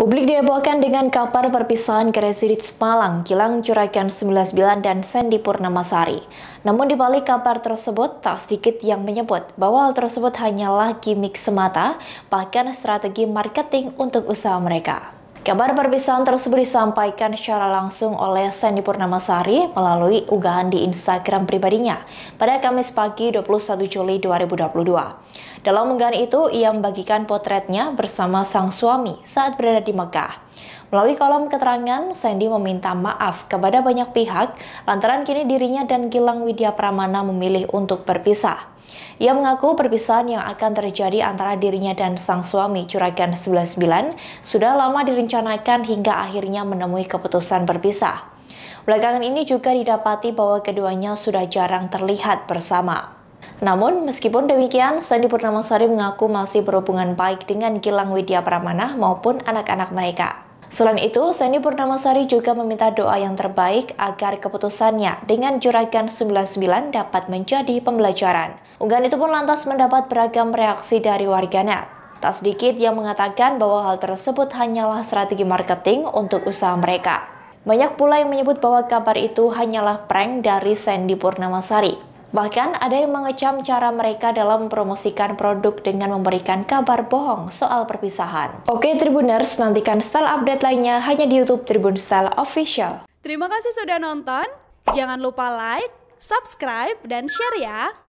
Publik dihebohkan dengan kabar perpisahan Rich Malang, Kilang Curagan 99 dan Sandy Purnamasari. Namun dibalik kabar tersebut, tak sedikit yang menyebut bahwa hal tersebut hanyalah gimmick semata, bahkan strategi marketing untuk usaha mereka. Kabar perpisahan tersebut disampaikan secara langsung oleh Sandy Purnamasari melalui unggahan di Instagram pribadinya pada Kamis pagi 21 Juli 2022. Dalam unggahan itu, ia membagikan potretnya bersama sang suami saat berada di Mekah. Melalui kolom keterangan, Sandy meminta maaf kepada banyak pihak lantaran kini dirinya dan Gilang Widya Pramana memilih untuk berpisah. Ia mengaku perpisahan yang akan terjadi antara dirinya dan sang suami Juragan 99 sudah lama direncanakan hingga akhirnya menemui keputusan berpisah. Belakangan ini juga didapati bahwa keduanya sudah jarang terlihat bersama. Namun, meskipun demikian, Sandi Purnamasari mengaku masih berhubungan baik dengan Gilang Widya Pramana maupun anak-anak mereka. Selain itu, Sandy Purnamasari juga meminta doa yang terbaik agar keputusannya dengan juragan 99 dapat menjadi pembelajaran. Unggahan itu pun lantas mendapat beragam reaksi dari warganet. Tak sedikit yang mengatakan bahwa hal tersebut hanyalah strategi marketing untuk usaha mereka. Banyak pula yang menyebut bahwa kabar itu hanyalah prank dari Sandy Purnamasari Bahkan ada yang mengecam cara mereka dalam mempromosikan produk dengan memberikan kabar bohong soal perpisahan. Oke Tribuners, nantikan style update lainnya hanya di YouTube Tribun Style Official. Terima kasih sudah nonton. Jangan lupa like, subscribe, dan share ya.